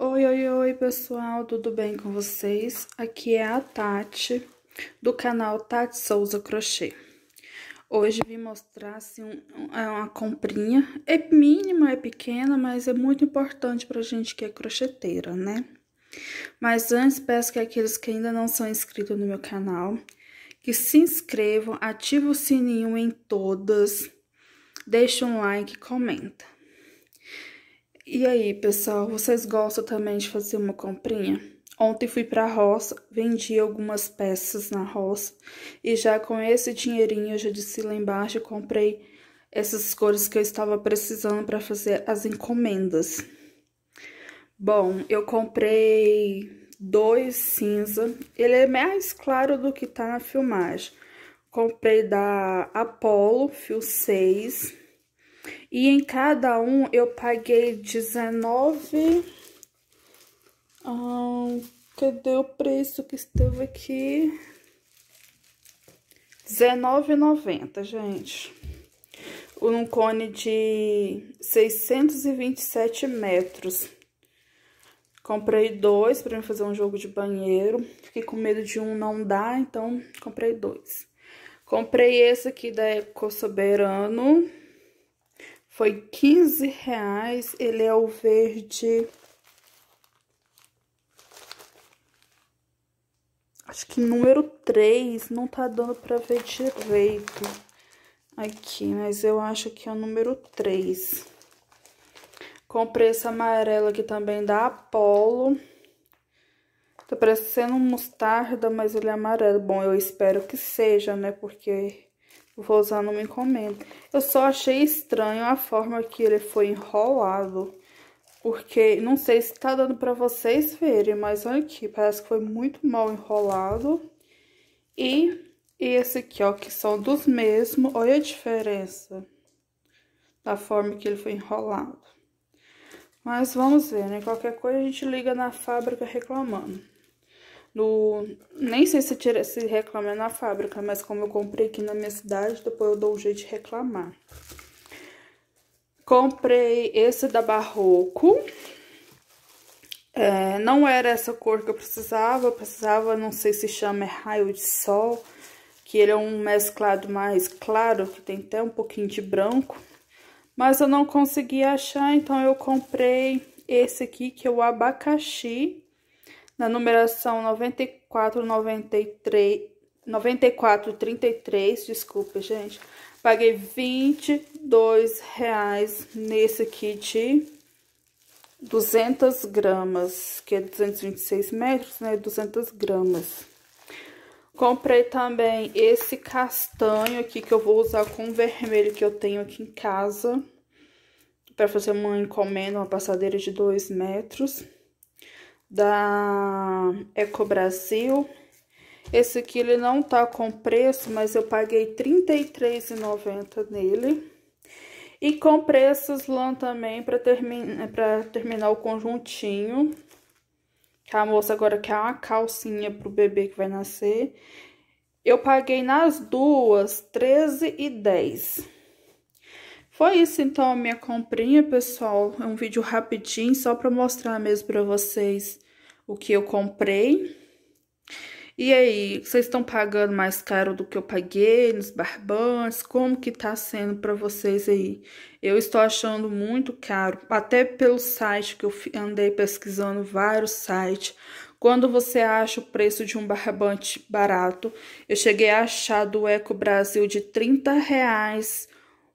Oi, oi, oi, pessoal, tudo bem com vocês? Aqui é a Tati, do canal Tati Souza Crochê. Hoje vim mostrar, assim, um, é uma comprinha, é mínima, é pequena, mas é muito importante pra gente que é crocheteira, né? Mas antes, peço que aqueles que ainda não são inscritos no meu canal, que se inscrevam, ativem o sininho em todas, deixem um like e comenta. E aí, pessoal, vocês gostam também de fazer uma comprinha? Ontem fui para a roça, vendi algumas peças na roça e já com esse dinheirinho eu já disse lá embaixo, comprei essas cores que eu estava precisando para fazer as encomendas. Bom, eu comprei dois cinza, ele é mais claro do que tá na filmagem. Comprei da Apollo, fio 6 e em cada um eu paguei 19. Ah, cadê o preço que estava aqui? R$19,90, gente. Um cone de 627 metros. Comprei dois para fazer um jogo de banheiro. Fiquei com medo de um não dar, então comprei dois. Comprei esse aqui da Eco Soberano. Foi 15 reais. Ele é o verde... Acho que número 3. Não tá dando pra ver direito aqui, mas eu acho que é o número 3. Comprei esse amarelo aqui também da Apollo. Tá parecendo um mostarda, mas ele é amarelo. Bom, eu espero que seja, né? Porque Vou usar numa encomenda. Eu só achei estranho a forma que ele foi enrolado. Porque, não sei se tá dando pra vocês verem, mas olha aqui, parece que foi muito mal enrolado. E esse aqui, ó, que são dos mesmos. Olha a diferença da forma que ele foi enrolado. Mas vamos ver, né? Qualquer coisa a gente liga na fábrica reclamando. Nem sei se, tira, se reclama na fábrica, mas como eu comprei aqui na minha cidade, depois eu dou um jeito de reclamar. Comprei esse da Barroco. É, não era essa cor que eu precisava, eu precisava, não sei se chama é raio de sol, que ele é um mesclado mais claro, que tem até um pouquinho de branco. Mas eu não consegui achar, então eu comprei esse aqui, que é o abacaxi na numeração 94, 94,33, desculpa, gente. Paguei 22 reais nesse aqui de 200 gramas, que é 226 metros, né? 200 gramas. Comprei também esse castanho aqui, que eu vou usar com o vermelho que eu tenho aqui em casa. para fazer uma encomenda, uma passadeira de 2 metros da Eco Brasil. Esse aqui ele não tá com preço, mas eu paguei R$33,90 nele. E com preços lá também para termi terminar o conjuntinho. Que a moça agora quer uma calcinha pro bebê que vai nascer. Eu paguei nas duas R$13,10. Foi isso então a minha comprinha, pessoal. É um vídeo rapidinho, só para mostrar mesmo para vocês o que eu comprei. E aí, vocês estão pagando mais caro do que eu paguei nos barbantes? Como que tá sendo para vocês aí? Eu estou achando muito caro, até pelo site que eu andei pesquisando vários sites. Quando você acha o preço de um barbante barato, eu cheguei a achar do Eco Brasil de 30 reais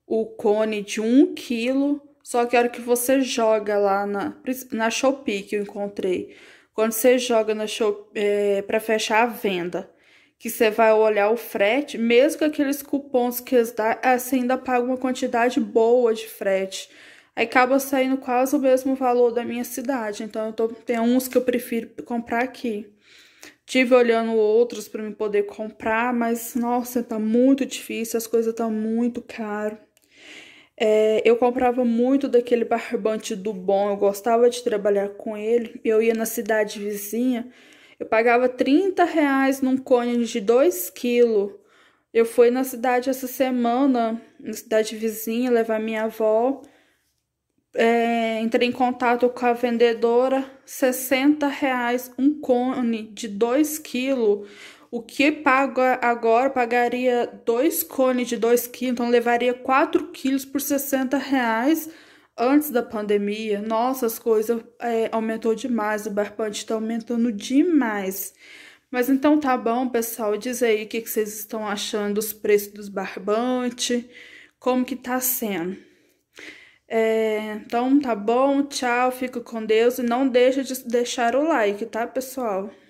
o cone de 1 kg, só que a hora que você joga lá na, na Shopee que eu encontrei, quando você joga na Shopee é, para fechar a venda, que você vai olhar o frete, mesmo com aqueles cupons que eles dão, ah, você ainda paga uma quantidade boa de frete. Aí acaba saindo quase o mesmo valor da minha cidade. Então, eu tô, tem uns que eu prefiro comprar aqui. Tive olhando outros para me poder comprar, mas nossa, tá muito difícil, as coisas estão tá muito caro. É, eu comprava muito daquele barbante do bom, eu gostava de trabalhar com ele. Eu ia na cidade vizinha, eu pagava 30 reais num cone de 2 quilos. Eu fui na cidade essa semana, na cidade vizinha, levar minha avó. É, entrei em contato com a vendedora, 60 reais um cone de 2 quilos. O que paga agora pagaria dois cones de 2 kg, então levaria 4 quilos por 60 reais antes da pandemia. Nossa, as coisas é, aumentou demais, o barbante está aumentando demais. Mas então tá bom, pessoal, diz aí o que, que vocês estão achando dos preços dos barbantes, como que tá sendo. É, então tá bom, tchau, fica com Deus e não deixa de deixar o like, tá, pessoal?